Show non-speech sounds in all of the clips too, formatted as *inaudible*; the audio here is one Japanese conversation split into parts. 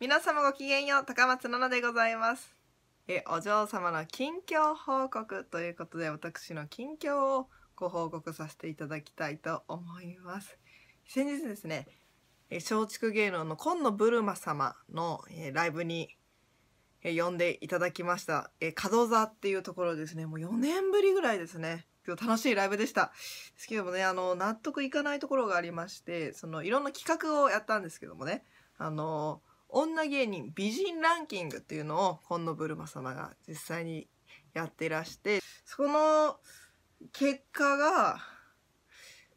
皆様ごきげんよう高松菜々でございますえお嬢様の近況報告ということで私の近況をご報告させていただきたいと思います先日ですね松竹芸能の紺野ブルマ様のライブに呼んでいただきました角座っていうところですねもう4年ぶりぐらいですね楽しいライブでしたですけどもねあの納得いかないところがありましてそのいろんな企画をやったんですけどもねあの女芸人美人ランキングっていうのを紺野ブルマ様が実際にやってらしてその結果が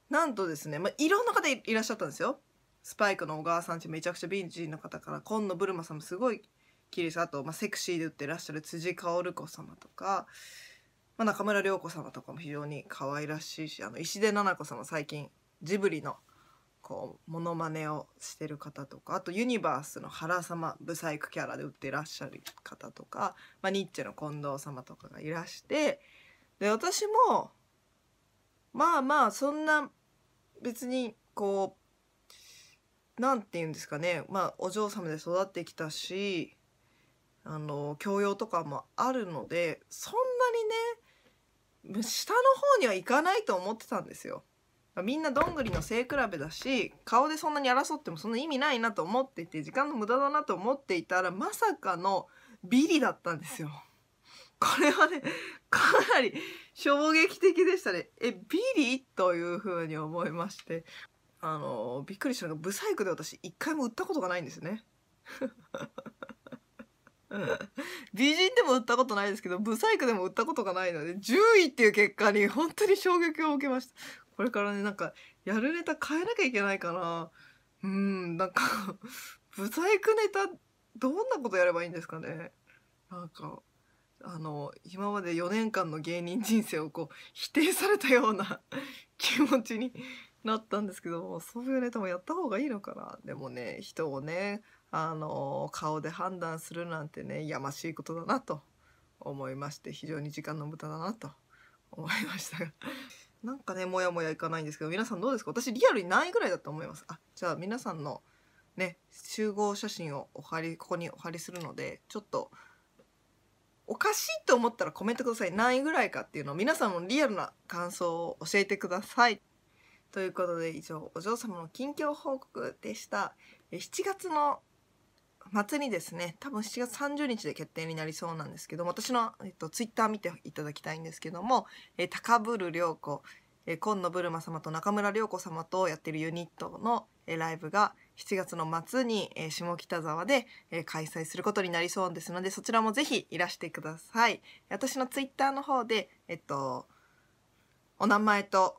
なんとですね、まあ、いろんな方いらっしゃったんですよ。スパイクの小川さんちめちゃくちゃ美人の方から今野ブルマさんもすごい綺麗さあと、まあ、セクシーで売ってらっしゃる辻薫子様とか、まあ、中村涼子様とかも非常に可愛らしいしあの石出奈々子様最近ジブリの「こうモノマネをしてる方とかあとユニバースの原様ブサイクキャラで売ってらっしゃる方とか、まあ、ニッチェの近藤様とかがいらしてで私もまあまあそんな別にこう何て言うんですかね、まあ、お嬢様で育ってきたしあの教養とかもあるのでそんなにね下の方にはいかないと思ってたんですよ。みんなどんぐりの背比べだし顔でそんなに争ってもそんな意味ないなと思っていて時間の無駄だなと思っていたらまさかのビリだったんですよ。これはねかなり衝撃的でしたね。えビリというふうに思いましてあのびっくりしたのがブサイクで私一回も売ったことがないんですね。美人でも売ったことないですけど、ブサイクでも売ったことがないので、10位っていう結果に本当に衝撃を受けました。これからね、なんか、やるネタ変えなきゃいけないから、うん、なんかブサイクネタ、どんなことやればいいんですかね。なんか、あの、今まで4年間の芸人人生をこう、否定されたような *laughs* 気持ちになったんですけども、そういうネタもやった方がいいのかな。でもね、人をね、あの、顔で判断するなんてね、やましいことだなと思いまして、非常に時間の無駄だなと思いましたがなんかね、もやもやいかないんですけど、皆さんどうですか私リアルに何位ぐらいだと思います。あ、じゃあ皆さんのね、集合写真をお貼り、ここにお貼りするので、ちょっと、おかしいと思ったらコメントください。何位ぐらいかっていうのを皆さんもリアルな感想を教えてください。ということで以上、お嬢様の近況報告でした。7月の末にですね多分7月30日で決定になりそうなんですけど私の、えっと、ツイッター見ていただきたいんですけども、えー、高ぶる涼子、えー、今野ブルマ様と中村涼子様とやってるユニットの、えー、ライブが7月の末に、えー、下北沢で、えー、開催することになりそうですのでそちらもぜひいらしてください私のツイッターの方でえっとお名前と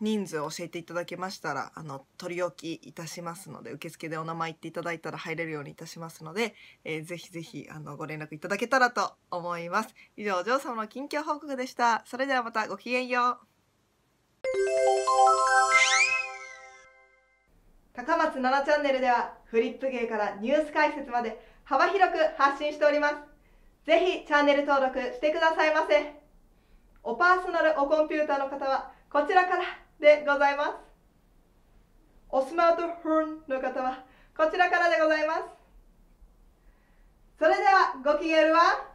人数を教えていただけましたらあの取り置きいたしますので受付でお名前言っていただいたら入れるようにいたしますので、えー、ぜひぜひあのご連絡いただけたらと思います以上お嬢様の近況報告でしたそれではまたごきげんよう高松奈々チャンネルではフリップ芸からニュース解説まで幅広く発信しておりますぜひチャンネル登録してくださいませおパーソナルおコンピューターの方はこちらからでございますおスマートフォンの方はこちらからでございますそれではごげ嫌は